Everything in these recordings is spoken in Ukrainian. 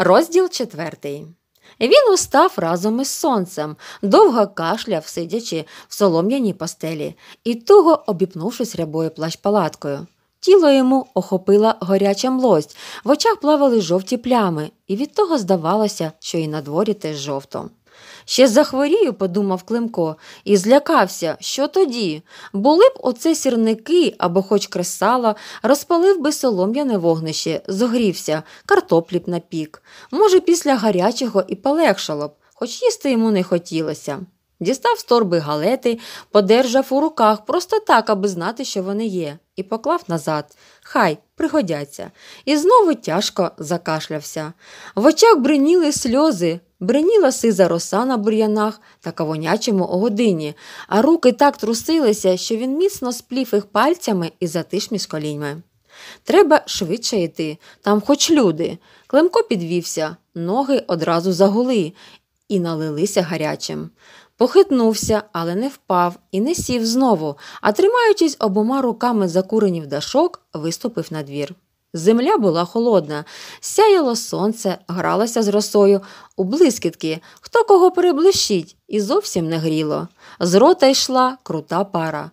Розділ четвертий. Він устав разом із сонцем, довго кашляв, сидячи в солом'яній постелі і туго обіпнувшись рябою плащ палаткою. Тіло йому охопила горяча млость, в очах плавали жовті плями, і від того здавалося, що і на дворі теж жовто. Ще захворію, подумав Климко, і злякався, що тоді? Були б оце сірники або хоч кресала, розпалив би солом'яне вогнище, зогрівся, картоплі б напік. Може, після гарячого і полегшало б, хоч їсти йому не хотілося. Дістав з торби галети, подержав у руках просто так, аби знати, що вони є, і поклав назад. Хай пригодяться. І знову тяжко закашлявся. В очах бриніли сльози, Бриніла сиза роса на бур'янах та кавонячому огодині, а руки так трусилися, що він міцно сплів їх пальцями і затиш між коліньми. Треба швидше йти, там хоч люди. Климко підвівся, ноги одразу загули і налилися гарячим. Похитнувся, але не впав і не сів знову, а тримаючись обома руками закурені в дашок, виступив на двір. Земля була холодна, сяяло сонце, гралося з росою у блискітки, хто кого приблищить, і зовсім не гріло. З рота йшла крута пара.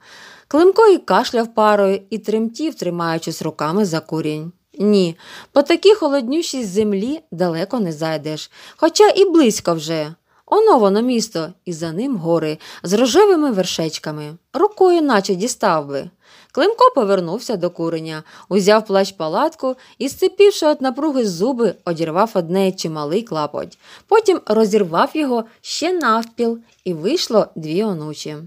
Климко і кашляв парою і тремтів, тримаючись руками за курінь. Ні, по такій холоднющій землі далеко не зайдеш, хоча і близько вже. Оно воно місто, і за ним гори з рожевими вершечками. Рукою, наче дістав би. Климко повернувся до куреня, узяв плащ палатку і, сцепивши от напруги зуби, одірвав одне чималий клапоть. Потім розірвав його ще навпіл, і вийшло дві онучі.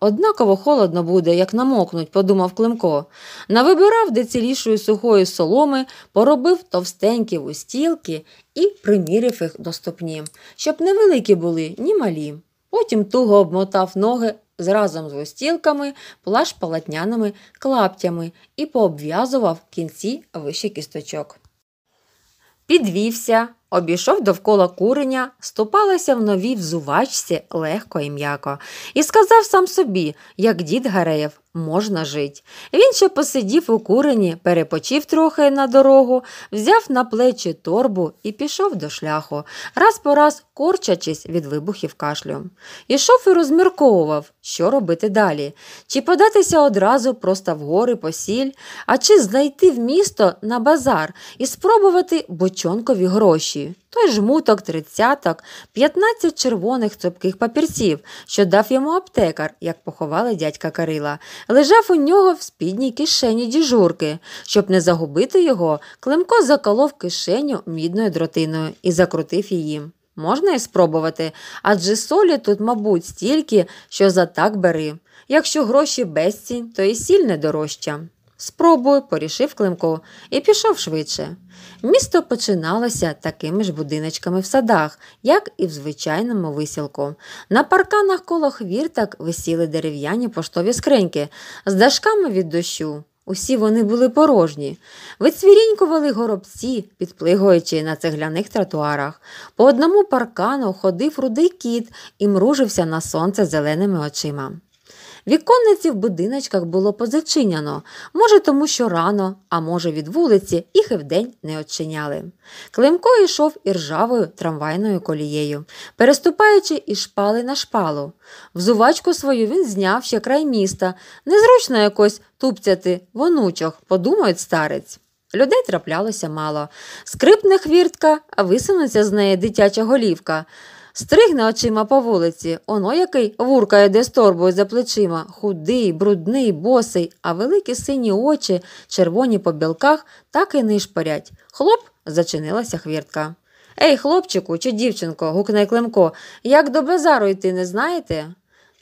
Однаково холодно буде, як намокнуть, подумав Климко. Навибирав децілішої сухої соломи, поробив товстенькі вустілки і примірив їх до стопні, щоб не великі були, ні малі. Потім туго обмотав ноги разом з гостілками, плащ палатняними клаптями і пообв'язував кінці вище кісточок. Підвівся, обійшов довкола куреня, ступалася в новій взувачці легко і м'яко, і сказав сам собі, як дід Гареєв, можна жить. Він ще посидів у курені, перепочив трохи на дорогу, взяв на плечі торбу і пішов до шляху, раз по раз корчачись від вибухів кашлю. Ішов і розмірковував, що робити далі, чи податися одразу просто в гори по сіль, а чи знайти в місто на базар і спробувати бочонкові гроші той жмуток, тридцяток, п'ятнадцять червоних цупких папірців, що дав йому аптекар, як поховали дядька Карила, лежав у нього в спідній кишені діжурки. Щоб не загубити його, Климко заколов кишеню мідною дротиною і закрутив її. Можна і спробувати, адже солі тут, мабуть, стільки, що за так бери. Якщо гроші безцінь, то і сіль не дорожча. Спробую, порішив Климко і пішов швидше. Місто починалося такими ж будиночками в садах, як і в звичайному висілку. На парканах коло хвіртак висіли дерев'яні поштові скриньки з дашками від дощу. Усі вони були порожні, вицвірінькували горобці, підплигуючи на цегляних тротуарах. По одному паркану ходив рудий кіт і мружився на сонце зеленими очима. Віконниці в будиночках було позачиняно, може, тому що рано, а може, від вулиці, їх і вдень не очиняли. Климко йшов іржавою трамвайною колією, переступаючи із шпали на шпалу. Взувачку свою він зняв ще край міста, незручно якось тупцяти в онучок, подумають старець. Людей траплялося мало. Скрипне хвіртка, а висунеться з неї дитяча голівка. Стригне очима по вулиці, оно який вуркає де з торбою за плечима, худий, брудний, босий, а великі сині очі, червоні по білках, так і нишпорять. Хлоп, зачинилася хвіртка. Ей, хлопчику чи дівчинко, гукне Климко, як до базару йти не знаєте?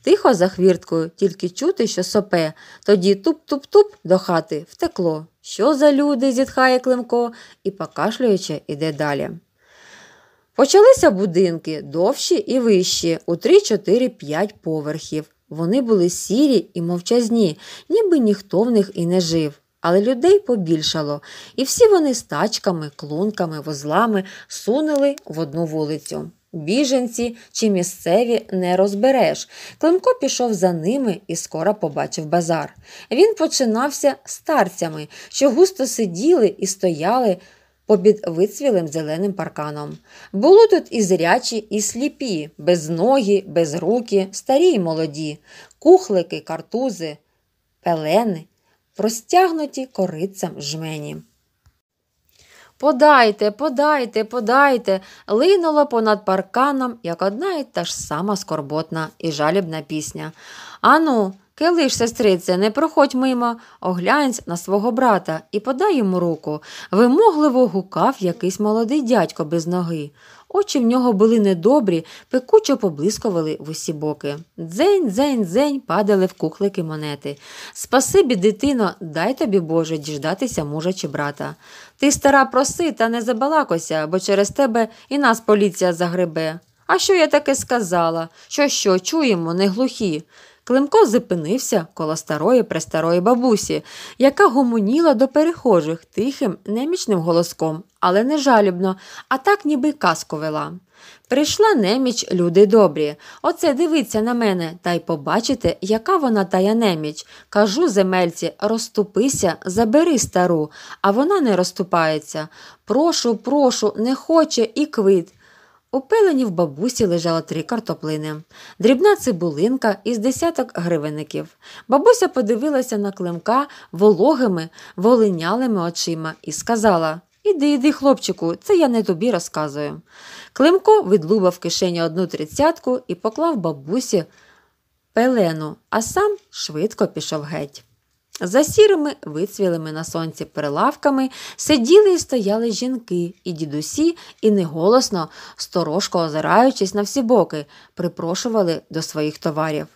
Тихо за хвірткою, тільки чути, що сопе, тоді туп-туп-туп до хати втекло. Що за люди? зітхає Климко і, покашлюючи, іде далі. Почалися будинки довші і вищі, у 3, 4, 5 поверхів. Вони були сірі і мовчазні, ніби ніхто в них і не жив. Але людей побільшало, і всі вони з тачками, клунками, возлами сунули в одну вулицю. Біженці чи місцеві не розбереш. Климко пішов за ними і скоро побачив базар. Він починався старцями, що густо сиділи і стояли Попід вицвілим зеленим парканом. Було тут і зрячі, і сліпі, без ноги, без руки, старі й молоді, кухлики, картузи, пелени, простягнуті корицям жмені. Подайте, подайте, подайте, линула понад парканом, як одна і та ж сама скорботна і жалібна пісня. Ану, Килиш, сестрице, не проходь мимо, оглянься на свого брата і подай йому руку. Вимогливо гукав якийсь молодий дядько без ноги. Очі в нього були недобрі, пекучо поблискували в усі боки. Дзень, дзень, дзень падали в кухлики монети. Спасибі, дитино, дай тобі Боже діждатися мужа чи брата. Ти стара проси та не забалакося, бо через тебе і нас поліція загребе. А що я таке сказала? Що, що, чуємо, не глухі. Климко зупинився коло старої престарої бабусі, яка гомоніла до перехожих тихим, немічним голоском, але не жалібно, а так ніби казку вела. Прийшла неміч, люди добрі. Оце дивиться на мене та й побачите, яка вона тая неміч. Кажу земельці, розступися, забери стару, а вона не розступається. Прошу, прошу, не хоче і квит. У пелені в бабусі лежало три картоплини, дрібна цибулинка із десяток гривенників. Бабуся подивилася на климка вологими, волинялими очима і сказала Іди, іди, хлопчику, це я не тобі розказую. Климко відлубав в кишені одну тридцятку і поклав бабусі пелену, а сам швидко пішов геть. За сірими, вицвілими на сонці прилавками сиділи і стояли жінки і дідусі, і неголосно, сторожко озираючись на всі боки, припрошували до своїх товарів.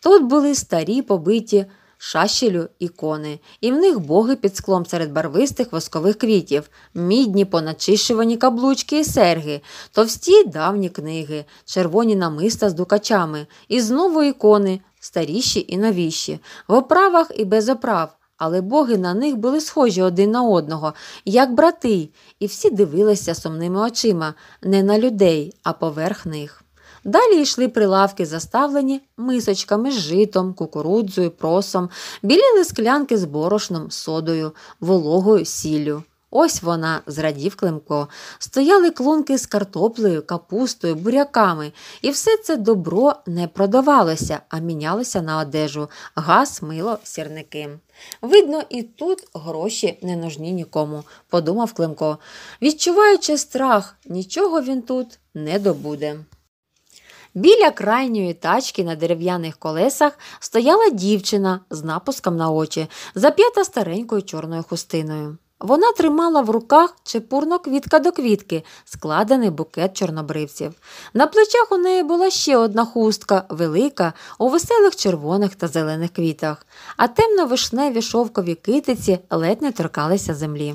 Тут були старі побиті шащелю ікони, і в них боги під склом серед барвистих воскових квітів, мідні поначищувані каблучки і серги, товсті давні книги, червоні намиста з дукачами, і знову ікони старіші і новіші, в оправах і без оправ, але боги на них були схожі один на одного, як брати, і всі дивилися сумними очима, не на людей, а поверх них. Далі йшли прилавки, заставлені мисочками з житом, кукурудзою, просом, біліли склянки з борошном, содою, вологою сіллю. Ось вона, зрадів Климко. Стояли клунки з картоплею, капустою, буряками, і все це добро не продавалося, а мінялося на одежу газ, мило, сірники. Видно, і тут гроші не нужні нікому, подумав Климко. Відчуваючи страх, нічого він тут не добуде. Біля крайньої тачки на дерев'яних колесах стояла дівчина з напуском на очі, зап'ята старенькою чорною хустиною. Вона тримала в руках чепурно квітка до квітки, складений букет чорнобривців. На плечах у неї була ще одна хустка, велика, у веселих червоних та зелених квітах, а темно-вишневі шовкові китиці ледь не торкалися землі.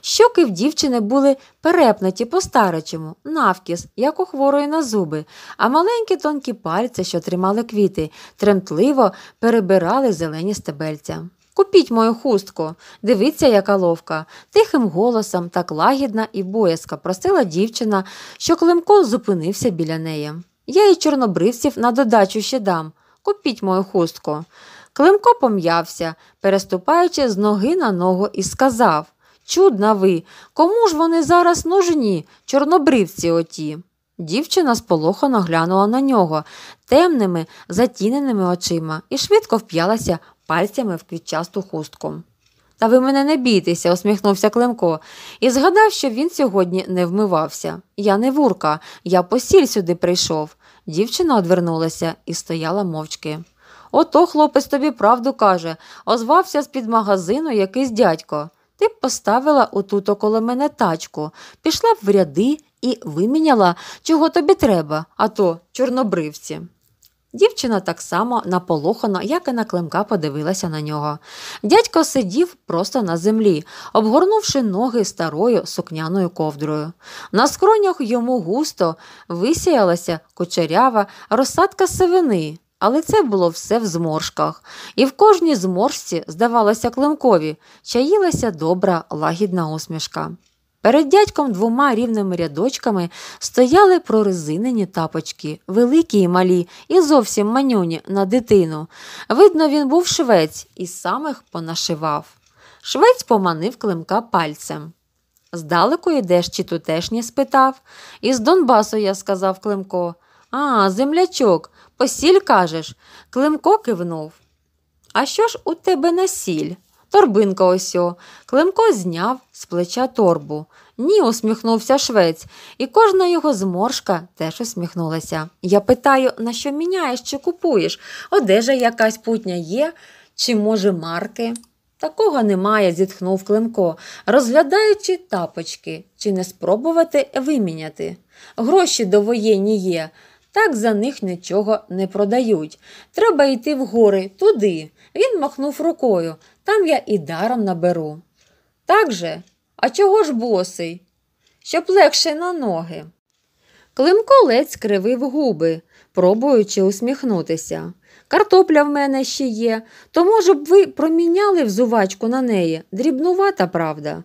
Щоки в дівчини були перепнуті по старечому, навкіс, як у хворої на зуби, а маленькі тонкі пальці, що тримали квіти, тремтливо перебирали зелені стебельця. Купіть мою хустку, дивіться, яка ловка. Тихим голосом, так лагідна і боязка просила дівчина, що Климко зупинився біля неї. Я і чорнобривців на додачу ще дам. Купіть мою хустку. Климко пом'явся, переступаючи з ноги на ногу, і сказав Чудна ви, кому ж вони зараз нужні, чорнобривці оті? Дівчина сполохано глянула на нього темними, затіненими очима і швидко вп'ялася пальцями в квітчасту хустку. Та ви мене не бійтеся, усміхнувся Климко, і згадав, що він сьогодні не вмивався. Я не вурка, я посіль сюди прийшов. Дівчина одвернулася і стояла мовчки. Ото хлопець тобі правду каже, озвався з під магазину якийсь дядько. Ти б поставила отут около мене тачку, пішла б в ряди і виміняла, чого тобі треба, а то чорнобривці. Дівчина так само наполохано, як і на Климка, подивилася на нього. Дядько сидів просто на землі, обгорнувши ноги старою сукняною ковдрою. На скронях йому густо висіялася кучерява розсадка сивини, але це було все в зморшках, і в кожній зморшці, здавалося, Климкові чаїлася добра лагідна усмішка. Перед дядьком двома рівними рядочками стояли прорезинені тапочки, великі і малі, і зовсім манюні на дитину. Видно, він був швець і самих понашивав. Швець поманив климка пальцем. Здалеку йдеш чи тутешні? спитав. Із Донбасу я сказав Климко. А, землячок, посіль кажеш. Климко кивнув. А що ж у тебе на сіль? Торбинка осьо. Климко зняв з плеча торбу. Ні, усміхнувся швець, і кожна його зморшка теж усміхнулася. Я питаю, на що міняєш чи купуєш? Одежа якась путня є, чи, може, марки? Такого немає, зітхнув Климко, розглядаючи тапочки, чи не спробувати виміняти. Гроші до воєнні є, так за них нічого не продають. Треба йти в гори, туди. Він махнув рукою. Там я і даром наберу. Так же, а чого ж босий? Щоб легше на ноги. Климко ледь скривив губи, пробуючи усміхнутися. Картопля в мене ще є, то, може б, ви проміняли взувачку на неї, дрібнувата правда.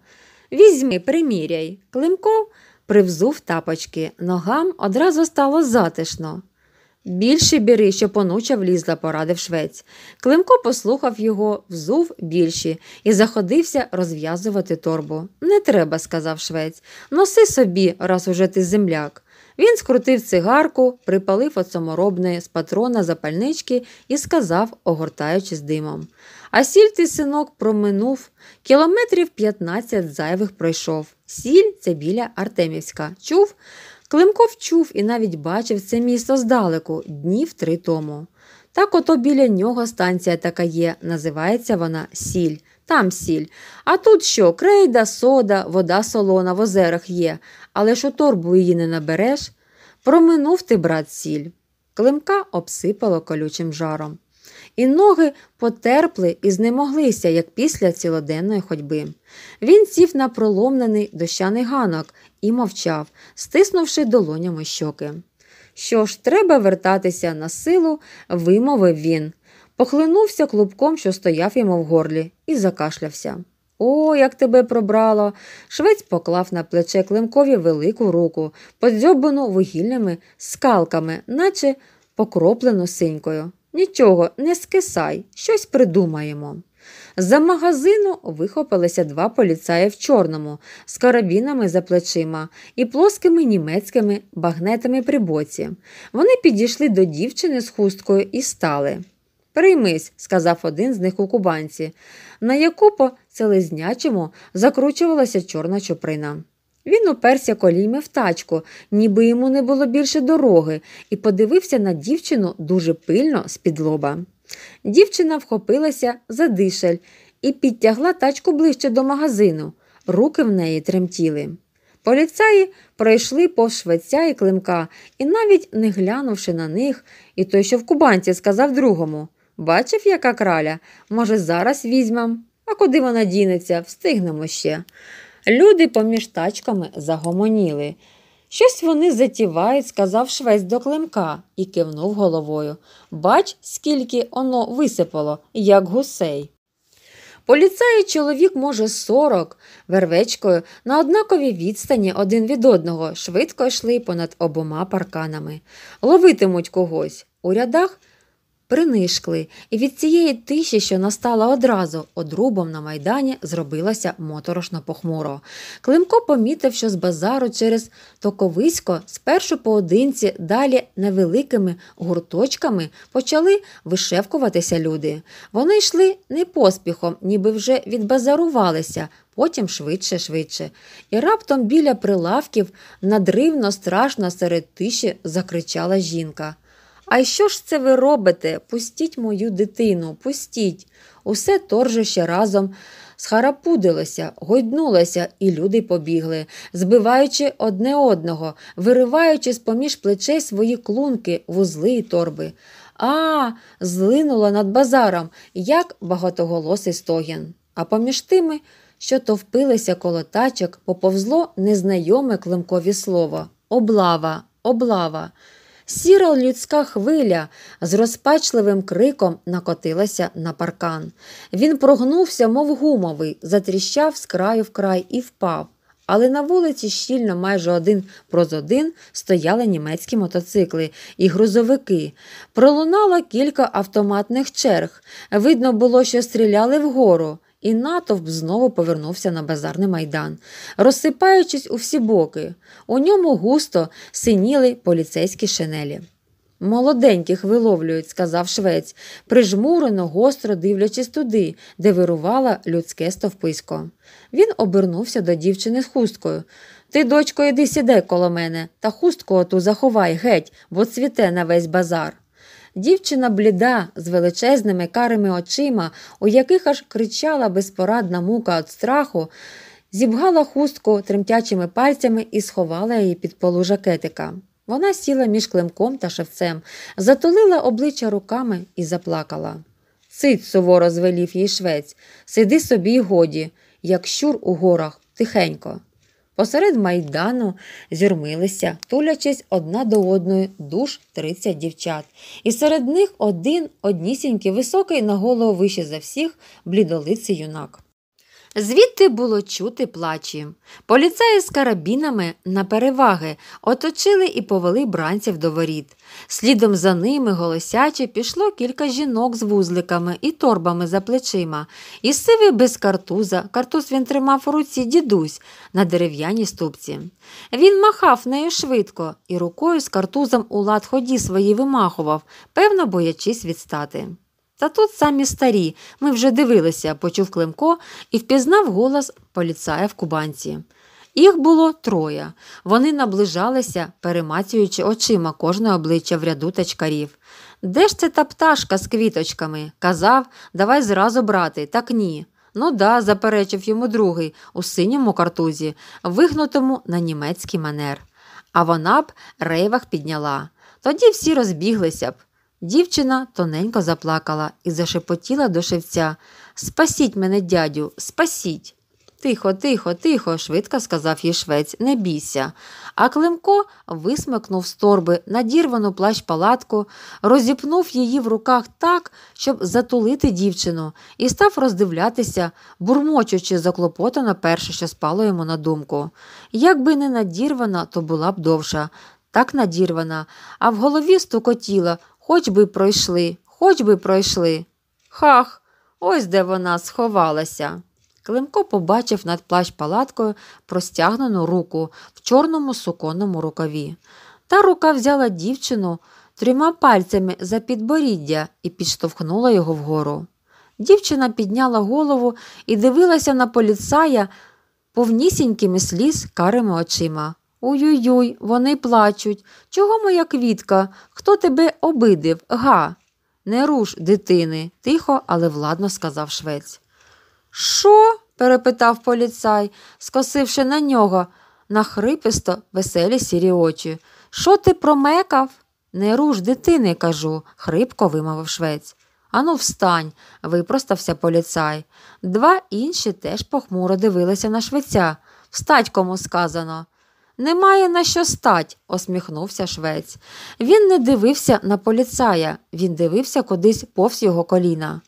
Візьми, приміряй. Климко привзув тапочки, ногам одразу стало затишно. Більше біри, щоб понуча влізла, порадив швець. Климко послухав його, взув більші і заходився розв'язувати торбу. Не треба, сказав швець. Носи собі, раз уже ти земляк. Він скрутив цигарку, припалив от саморобної з патрона запальнички і сказав, огортаючись димом. А сіль ти, синок, проминув, кілометрів 15 зайвих пройшов. Сіль це біля Артемівська. Чув? Климко вчув і навіть бачив це місто здалеку днів три тому. Так ото біля нього станція така є, називається вона Сіль. Там сіль. А тут що? Крейда, сода, вода солона в озерах є, але що торбу її не набереш. Проминув ти, брат, сіль. Климка обсипало колючим жаром. І ноги потерпли і знемоглися, як після цілоденної ходьби. Він сів на проломлений дощаний ганок і мовчав, стиснувши долонями щоки. Що ж, треба вертатися на силу, вимовив він, похлинувся клубком, що стояв йому в горлі, і закашлявся. О, як тебе пробрало! Швець поклав на плече Климкові велику руку, подзьобану вугільними скалками, наче покроплену синькою. Нічого, не скисай, щось придумаємо. За магазину вихопилися два поліцаї в чорному, з карабінами за плечима і плоскими німецькими багнетами при боці. Вони підійшли до дівчини з хусткою і стали. Приймись, сказав один з них у кубанці, на яку по целезнячому закручувалася чорна чуприна. Він уперся коліми в тачку, ніби йому не було більше дороги, і подивився на дівчину дуже пильно з-під лоба. Дівчина вхопилася за дишель і підтягла тачку ближче до магазину. Руки в неї тремтіли. Поліцаї пройшли повз швеця і климка, і навіть не глянувши на них, і той, що в кубанці, сказав другому Бачив, яка краля, може, зараз візьмем, а куди вона дінеться, встигнемо ще. Люди поміж тачками загомоніли. Щось вони затівають, сказав швець до климка і кивнув головою. Бач, скільки оно висипало, як гусей. Поліцає чоловік, може, сорок вервечкою на однаковій відстані один від одного швидко йшли понад обома парканами. Ловитимуть когось. У рядах принишкли, і від цієї тиші, що настала одразу, одрубом на майдані зробилося моторошно похмуро. Климко помітив, що з базару через токовисько спершу поодинці, далі невеликими гурточками почали вишевкуватися люди. Вони йшли не поспіхом, ніби вже відбазарувалися. Потім швидше, швидше. І раптом біля прилавків надривно, страшно серед тиші закричала жінка. А що ж це ви робите? Пустіть мою дитину, пустіть. Усе торжище разом схарапудилося, гойднулося, і люди побігли, збиваючи одне одного, вириваючи з поміж плечей свої клунки, вузли й торби. А, злинула над базаром, як багатоголосий стогін. А поміж тими, що товпилися коло тачок, поповзло незнайоме климкові слово облава, облава сіра людська хвиля з розпачливим криком накотилася на паркан. Він прогнувся, мов гумовий, затріщав з краю в край і впав. Але на вулиці щільно майже один проз один стояли німецькі мотоцикли і грузовики. Пролунало кілька автоматних черг. Видно було, що стріляли вгору і натовп знову повернувся на базарний майдан, розсипаючись у всі боки. У ньому густо синіли поліцейські шинелі. Молоденьких виловлюють, сказав швець, прижмурено, гостро дивлячись туди, де вирувало людське стовписько. Він обернувся до дівчини з хусткою. Ти, дочко, іди сідай коло мене, та хустку оту заховай геть, бо цвіте на весь базар. Дівчина бліда, з величезними карими очима, у яких аж кричала безпорадна мука від страху, зібгала хустку тремтячими пальцями і сховала її під полу жакетика. Вона сіла між климком та шевцем, затулила обличчя руками і заплакала. Сидь, суворо звелів їй швець, сиди собі й годі, як щур у горах, тихенько. Посеред майдану зюрмилися, тулячись одна до одної душ 30 дівчат. І серед них один однісінький, високий на голову вище за всіх, блідолиций юнак. Звідти було чути плачі. Поліцаї з карабінами на переваги оточили і повели бранців до воріт. Слідом за ними, голосяче, пішло кілька жінок з вузликами і торбами за плечима, і сивий без картуза. Картуз він тримав у руці дідусь на дерев'яній ступці. Він махав нею швидко і рукою з картузом у лад ході свої вимахував, певно, боячись відстати. Та тут самі старі, ми вже дивилися, почув Климко і впізнав голос поліцая в кубанці. Їх було троє. Вони наближалися, перемацюючи очима кожне обличчя в ряду тачкарів. Де ж це та пташка з квіточками? Казав, давай зразу брати, так ні. Ну да, заперечив йому другий у синьому картузі, вигнутому на німецький манер. А вона б рейвах підняла. Тоді всі розбіглися б. Дівчина тоненько заплакала і зашепотіла до шевця Спасіть мене, дядю, спасіть. Тихо, тихо, тихо, швидко сказав їй швець, не бійся. А Климко висмикнув з торби надірвану плащ палатку, розіпнув її в руках так, щоб затулити дівчину, і став роздивлятися, бурмочучи заклопотано перше, що спало йому на думку. Якби не надірвана, то була б довша. Так надірвана, а в голові стукотіла, Хоч би пройшли, хоч би пройшли. Хах, ось де вона сховалася. Климко побачив над плащ палаткою простягнену руку в чорному суконному рукаві. Та рука взяла дівчину трьома пальцями за підборіддя і підштовхнула його вгору. Дівчина підняла голову і дивилася на поліцая повнісінькими сліз карими очима. Уй-юй, юй вони плачуть. Чого моя квітка? Хто тебе обидив? Га? Не руш, дитини, тихо, але владно сказав швець. Що? перепитав поліцай, скосивши на нього нахриписто веселі сірі очі. Що ти промекав? Не руш, дитини, кажу, хрипко вимовив швець. Ану, встань, випростався поліцай. Два інші теж похмуро дивилися на швеця. Встать кому сказано. Немає на що стать, осміхнувся швець. Він не дивився на поліцая, він дивився кудись повз його коліна.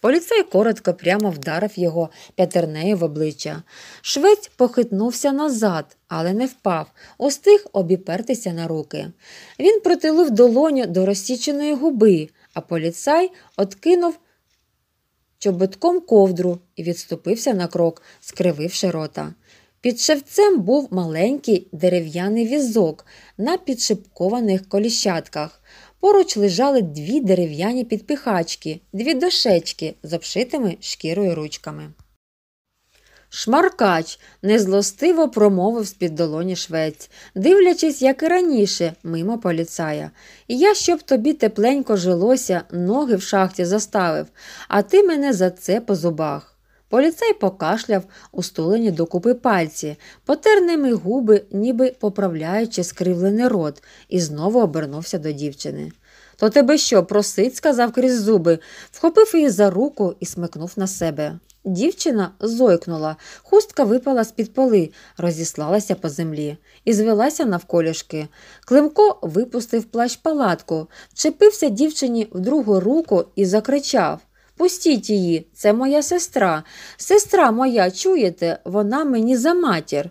Поліцей коротко прямо вдарив його п'ятернею в обличчя. Швець похитнувся назад, але не впав, устиг обіпертися на руки. Він протилив долоню до розсіченої губи, а поліцай откинув чоботком ковдру і відступився на крок, скрививши рота. Під шевцем був маленький дерев'яний візок на підшипкованих коліщатках. Поруч лежали дві дерев'яні підпихачки, дві дошечки з обшитими шкірою ручками. Шмаркач незлостиво промовив з під долоні швець, дивлячись, як і раніше, мимо поліцая. Я, щоб тобі тепленько жилося, ноги в шахті заставив, а ти мене за це по зубах. Поліцей покашляв у стулені докупи пальці, потер ними губи, ніби поправляючи скривлений рот, і знову обернувся до дівчини. То тебе що, просить? сказав крізь зуби, вхопив її за руку і смикнув на себе. Дівчина зойкнула, хустка випала з під поли, розіслалася по землі і звелася навколішки. Климко випустив плащ палатку, чепився дівчині в другу руку і закричав Пустіть її, це моя сестра. Сестра моя, чуєте, вона мені за матір.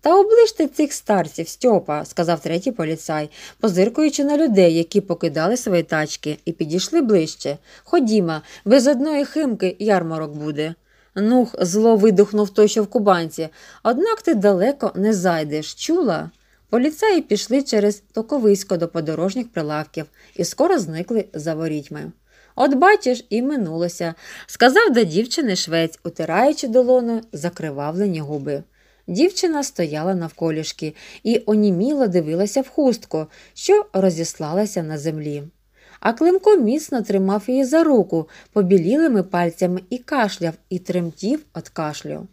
Та оближте цих старців, Стьопа, сказав третій поліцай, позиркуючи на людей, які покидали свої тачки, і підійшли ближче. Ходімо, без одної химки ярмарок буде. Нух, зло видухнув той, що в кубанці, однак ти далеко не зайдеш, чула? Поліцаї пішли через токовисько до подорожніх прилавків і скоро зникли за ворітьми. От бачиш, і минулося, сказав до дівчини швець, утираючи долону закривавлені губи. Дівчина стояла навколішки і оніміло дивилася в хустку, що розіслалася на землі. А Климко міцно тримав її за руку побілілими пальцями і кашляв, і тремтів від кашлю.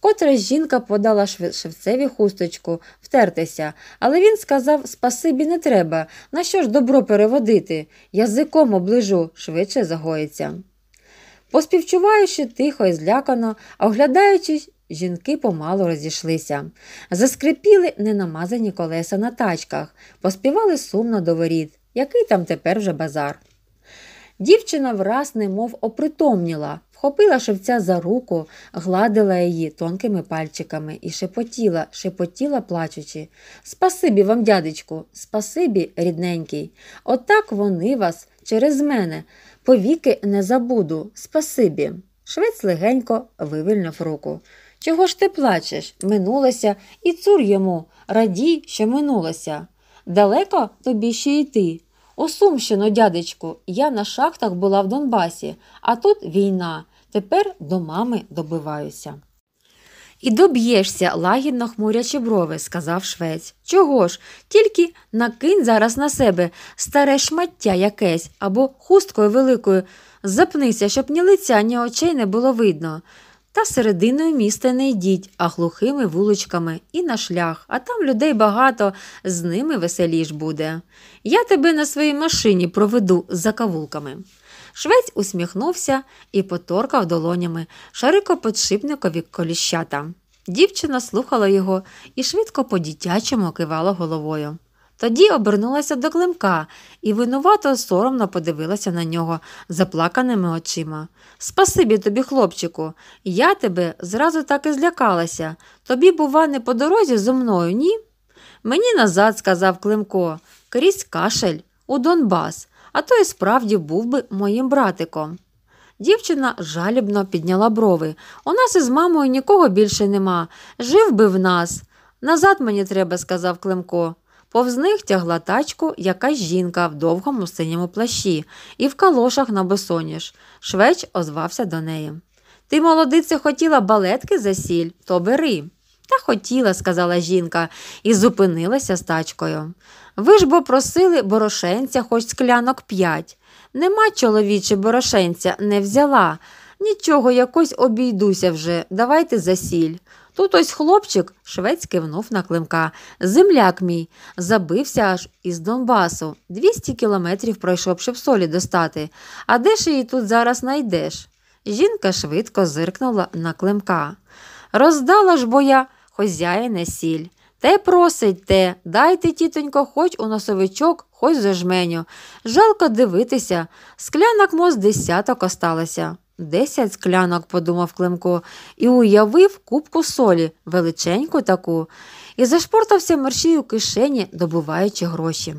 Котре жінка подала шевцеві хусточку втертися, але він сказав спасибі не треба. На що ж добро переводити? Язиком оближу, швидше загоїться. Поспівчуваючи тихо і злякано, оглядаючись, жінки помало розійшлися. Заскрипіли ненамазані колеса на тачках, поспівали сумно до воріт, який там тепер вже базар. Дівчина враз немов опритомніла. Вхопила шевця за руку, гладила її тонкими пальчиками і шепотіла, шепотіла, плачучи. Спасибі вам, дядечку, спасибі, рідненький. Отак вони вас через мене. Повіки не забуду. Спасибі. Швець легенько вивільнив руку. Чого ж ти плачеш? Минулося і цур йому. Радій, що минулося. Далеко тобі ще йти. Осумщено, дядечку, я на шахтах була в Донбасі, а тут війна. Тепер до мами добиваюся. І доб'єшся, лагідно хмурячи брови, сказав швець. Чого ж? Тільки накинь зараз на себе старе шмаття якесь або хусткою великою. Запнися, щоб ні лиця, ні очей не було видно. Та серединою міста не йдіть, а глухими вуличками і на шлях, а там людей багато, з ними веселіш буде. Я тебе на своїй машині проведу за кавулками. Швець усміхнувся і поторкав долонями шарико подшипникові коліщата. Дівчина слухала його і швидко по дитячому кивала головою. Тоді обернулася до Климка і винувато соромно подивилася на нього заплаканими очима. Спасибі тобі, хлопчику, я тебе зразу так і злякалася. Тобі, бува, не по дорозі зо мною, ні? Мені назад, сказав Климко, крізь кашель у Донбас, а то і справді був би моїм братиком. Дівчина жалібно підняла брови. У нас із мамою нікого більше нема. Жив би в нас. Назад мені треба, сказав Климко. Повз них тягла тачку якась жінка в довгому синьому плащі і в калошах на босоніж. Швеч озвався до неї. Ти, молодице, хотіла балетки за сіль, то бери. Та хотіла, сказала жінка, і зупинилася з тачкою. Ви ж бо просили борошенця хоч склянок п'ять. Нема чоловіче борошенця, не взяла. Нічого якось обійдуся вже, давайте за сіль. Тут ось хлопчик швець кивнув на климка. Земляк мій забився аж із Донбасу. 200 кілометрів пройшов, щоб солі достати. А де ж її тут зараз найдеш? Жінка швидко зиркнула на климка. Роздала ж бо я хозяїне сіль. Те просить те, дайте, тітонько, хоч у носовичок, хоч зажменю. Жалко дивитися. Склянок моз десяток осталося. Десять склянок, подумав Климко, і уявив кубку солі, величеньку таку, і зашпортався мерщій у кишені, добуваючи гроші.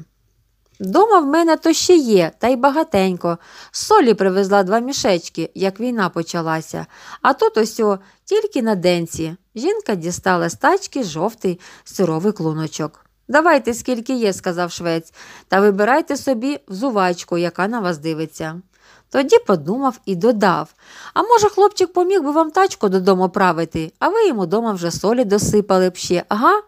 Дома в мене то ще є, та й багатенько. Солі привезла два мішечки, як війна почалася, а тут ось о, тільки на денці. Жінка дістала з тачки жовтий сировий клуночок. Давайте, скільки є, сказав швець, та вибирайте собі взувачку, яка на вас дивиться. Тоді подумав і додав А може, хлопчик поміг би вам тачку додому правити, а ви йому дома вже солі досипали б ще, ага?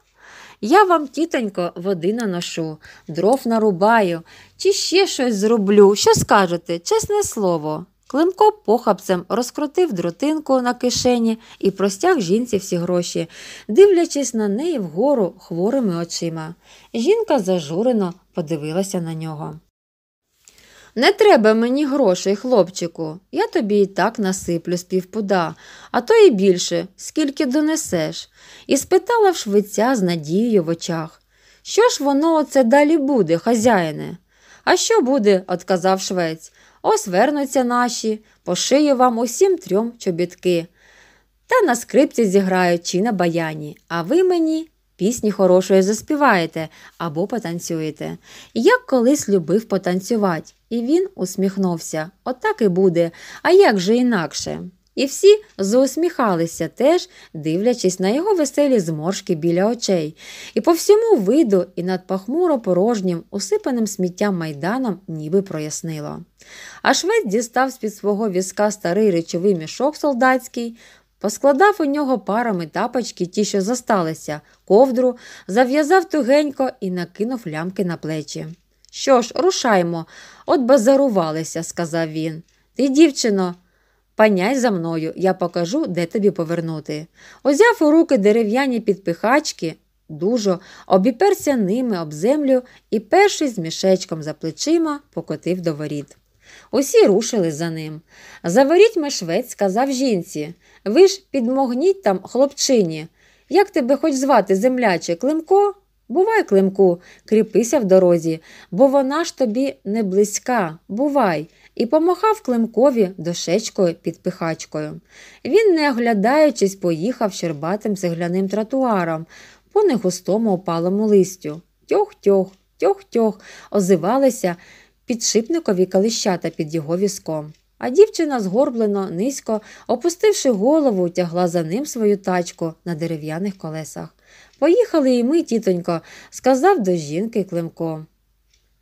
Я вам, тітонько, води наношу, дров нарубаю, чи ще щось зроблю. Що скажете? Чесне слово. Климко похапцем розкрутив дротинку на кишені і простяг жінці всі гроші, дивлячись на неї вгору хворими очима. Жінка зажурено подивилася на нього. Не треба мені грошей, хлопчику, я тобі і так насиплю з півпуда, а то і більше, скільки донесеш, і спитала в швидця з надією в очах. Що ж воно оце далі буде, хазяїне? А що буде, отказав швець. Ось вернуться наші, пошию вам усім трьом чобітки. Та на скрипці зіграю чи на баяні, а ви мені пісні хорошої заспіваєте або потанцюєте. Як колись любив потанцювати, і він усміхнувся отак і буде, а як же інакше? І всі заусміхалися теж, дивлячись на його веселі зморшки біля очей, і по всьому виду і над пахмуро порожнім, усипаним сміттям майданом ніби прояснило. А швед дістав з під свого візка старий речовий мішок солдатський, Поскладав у нього парами тапочки, ті, що зосталися, ковдру, зав'язав тугенько і накинув лямки на плечі. Що ж, рушаймо, от базарувалися, сказав він. Ти, дівчино, паняй за мною, я покажу, де тобі повернути. Озяв у руки дерев'яні підпихачки, дужо обіперся ними об землю і перший з мішечком за плечима покотив до воріт. Усі рушили за ним. Заверіть мешвець, сказав жінці. Ви ж підмогніть там хлопчині. Як тебе хоч звати, земляче, Климко? Бувай, Климку, кріпися в дорозі, бо вона ж тобі не близька, бувай, і помахав Климкові дошечкою під пихачкою. Він, не оглядаючись, поїхав щербатим цегляним тротуаром по негустому опалому листю. Тьох-тьох, тьох-тьох, озивалися підшипникові калищата під його візком. А дівчина згорблено, низько, опустивши голову, тягла за ним свою тачку на дерев'яних колесах. Поїхали і ми, тітонько, сказав до жінки Климко.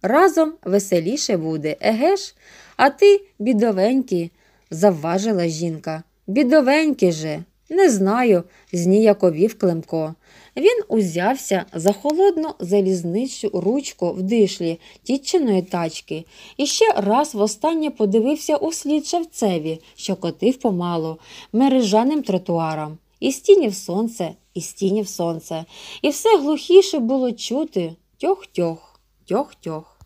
Разом веселіше буде, егеш? А ти, бідовенький, завважила жінка. Бідовенький же. Не знаю, зніяковів Климко. Він узявся за холодну залізничу ручку в дишлі тітчиної тачки і ще раз востаннє подивився у слід шевцеві, що котив помалу, мережаним тротуаром. І стінів сонце, і стінів сонце. І все глухіше було чути тьох-тьох, тьох-тьох.